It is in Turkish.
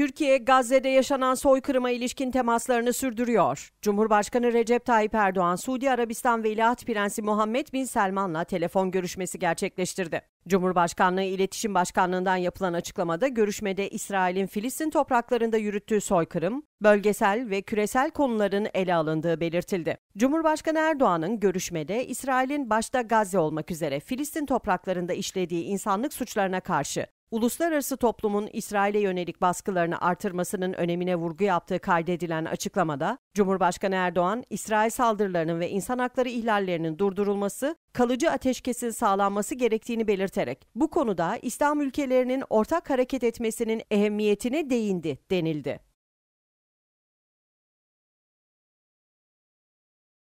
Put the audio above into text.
Türkiye, Gazze'de yaşanan soykırıma ilişkin temaslarını sürdürüyor. Cumhurbaşkanı Recep Tayyip Erdoğan, Suudi Arabistan Veliaht Prensi Muhammed Bin Selman'la telefon görüşmesi gerçekleştirdi. Cumhurbaşkanlığı İletişim Başkanlığı'ndan yapılan açıklamada görüşmede İsrail'in Filistin topraklarında yürüttüğü soykırım, bölgesel ve küresel konuların ele alındığı belirtildi. Cumhurbaşkanı Erdoğan'ın görüşmede İsrail'in başta Gazze olmak üzere Filistin topraklarında işlediği insanlık suçlarına karşı Uluslararası toplumun İsrail'e yönelik baskılarını artırmasının önemine vurgu yaptığı kaydedilen açıklamada, Cumhurbaşkanı Erdoğan, İsrail saldırılarının ve insan hakları ihlallerinin durdurulması, kalıcı ateşkesin sağlanması gerektiğini belirterek, bu konuda İslam ülkelerinin ortak hareket etmesinin ehemmiyetine değindi denildi.